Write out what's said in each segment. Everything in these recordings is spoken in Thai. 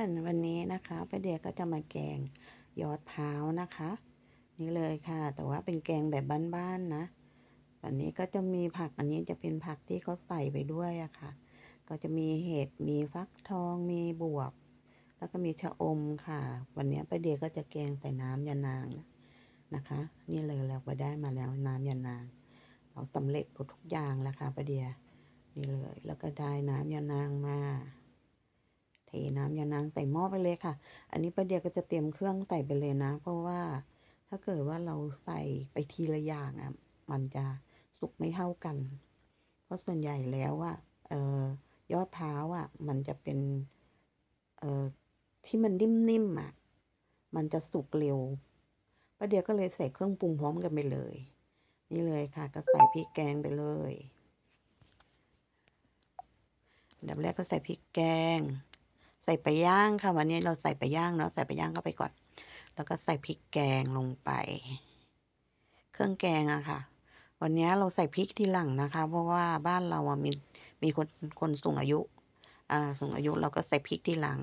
อนวันนี้นะคะป้าเดียก็จะมาแกงยอดพร้าวนะคะ นี่เลยค่ะ แต่ว่าเป็นแกงแบบบ้านๆนะอันนี้ก็จะมีผักอันนี้จะเป็นผักที่เขาใส่ไปด้วยอะค่ะ ก็จะมีเห็ด มีฟักทอง มีบวบ แล้วก็มีชะอมค่ะ วันนี้ป้าเดียก็จะแกงใส่น้ำยานางนะคะ นี่เลย เราไปได้มาแล้วน้ำยานางเราสำเร็จหมดทุกอย่างแล้วค่ะป้าเดีย นี่เลย แล้วก็ได้น้ำยานางมาเทน้ำยานางใส่หม้อไปเลยค่ะ อันนี้ประเดี๋ยวก็จะเตรียมเครื่องใส่ไปเลยนะ เพราะว่าถ้าเกิดว่าเราใส่ไปที ละอย่างอ่ะ มันจะสุกไม่เท่ากัน เพราะส่วนใหญ่แล้วอ่ะเออยอดพร้าวอ่ะ มันจะเป็น เออที่มัน นิ่มๆอ่ะ มันจะสุกเร็วประเดี๋ยว ก็เลยใส่เครื่องปรุงพร้อมกันไปเลย นี่เลยค่ะก็ใส่พริกแกงไปเลยดับแรกก็ใส่พริกแกงใส่ไปย่างค่ะ วันนี้เราใส่ไปย่างเนาะใส่ไปย่างก็ไปก่อน แล้วก็ใส่พริกแกงลงไปเครื่องแกงอะค่ะ วันนี้เราใส่พริกทีหลังนะคะ เพราะว่าบ้านเราอะมีมีคนคนสูงอายุอ่าสูงอายุเราก็ใส่พริกทีหลัง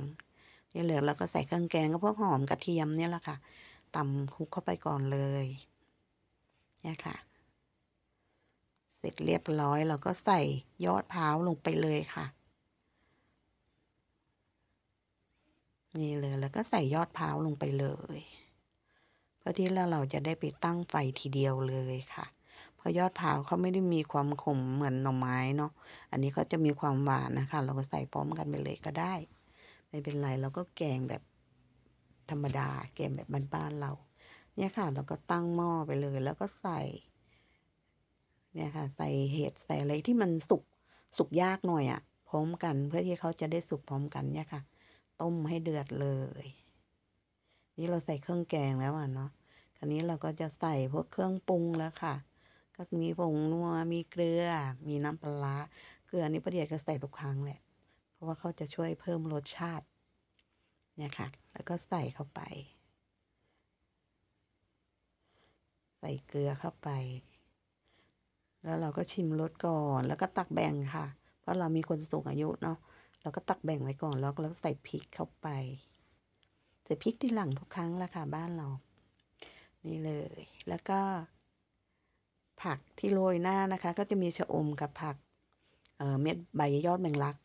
นี่เหลือเราก็ใส่เครื่องแกงก็พวกหอมกระเทียมเนี่ยแหละค่ะตำคลุกเข้าไปก่อนเลยเนี่ยค่ะ เสร็จเรียบร้อย เราก็ใส่ยอดพร้าวลงไปเลยค่ะนี่เลยแล้วก็ใส่ยอดพร้าวลงไปเลย เพื่อที่เราจะได้ไปตั้งไฟทีเดียวเลยค่ะ เพราะยอดพร้าวเขาไม่ได้มีความขมเหมือนหน่อไม้เนาะ อันนี้เขาจะมีความหวานนะคะ เราก็ใส่พร้อมกันไปเลยก็ได้ ไม่เป็นไรเราก็แกงแบบธรรมดาแกงแบบบ้านๆเรา เนี่ยค่ะ เราก็ตั้งหม้อไปเลย แล้วก็ใส่ เนี่ยค่ะ ใส่เห็ดใส่อะไรที่มันสุก สุกยากหน่อยอะ่ะ พร้อมกันเพื่อที่เขาจะได้สุกพร้อมกันเนี่ยค่ะต้มให้เดือดเลย นี่เราใส่เครื่องแกงแล้วอ่ะเนาะ คราวนี้เราก็จะใส่พวกเครื่องปรุงแล้วค่ะ ก็มีผงนัว มีเกลือ มีน้ำปลาเกลือนี่ประเดี๋ยวก็ใส่ทุกครั้งแหละ เพราะว่าเขาจะช่วยเพิ่มรสชาติเนี่ยค่ะ แล้วก็ใส่เข้าไป ใส่เกลือเข้าไป แล้วเราก็ชิมรสก่อน แล้วก็ตักแบ่งค่ะ เพราะเรามีคนสูงอายุเนาะเราก็ตักแบ่งไว้ก่อน แล้วแล้วใส่พริกเข้าไปใส่พริกที่หลังทุกครั้งละค่ะ บ้านเรา นี่เลย แล้วก็ผักที่โรยหน้านะคะ ก็จะมีชะอมกับผักเเม็ดใบยอดแมงลัก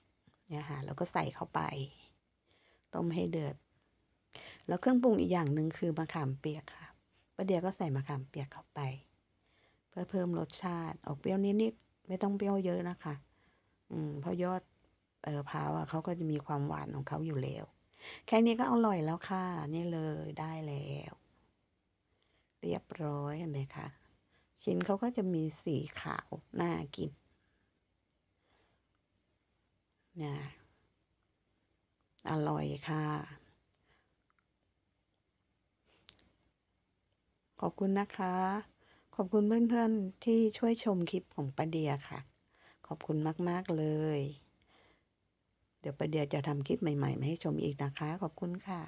เนี่ยค่ะ แล้วก็ใส่เข้าไป ต้มให้เดือด แล้วเครื่องปรุงอีกอย่างหนึ่งคือมะขามเปียกค่ะประเดี๋ยวก็ใส่มะขามเปียกเข้าไป เพื่อเพิ่มรสชาติ ออกเปรี้ยวนิดๆ ไม่ต้องเปรี้ยวเยอะนะคะ อืมเพราะยอดเออพร้าวอ่ะเขาก็จะมีความหวาน ของเขาอยู่แล้ว แค่นี้ก็อร่อยแล้วค่ะนี่เลยได้แล้ว เรียบร้อยเห็นไหมคะ ชิ้นเขาก็จะมีสีขาวน่ากินนะอร่อยค่ะ ขอบคุณนะคะ ขอบคุณเพื่อนๆที่ช่วยชมคลิปของป้าเดียค่ะ ขอบคุณมากๆเลยเดี๋ยวประเดี๋ยวจะทำคลิปใหม่ๆมาให้ชมอีกนะคะ ขอบคุณค่ะ